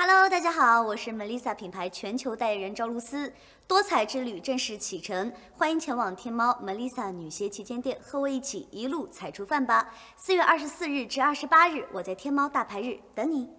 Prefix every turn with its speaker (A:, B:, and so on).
A: Hello，大家好，我是 Melissa 品牌全球代言人赵露思，多彩之旅正式启程，欢迎前往天猫 Melissa 女鞋旗舰店，和我一起一路踩出范吧！四月二十四日至二十八日，我在天猫大牌日等你。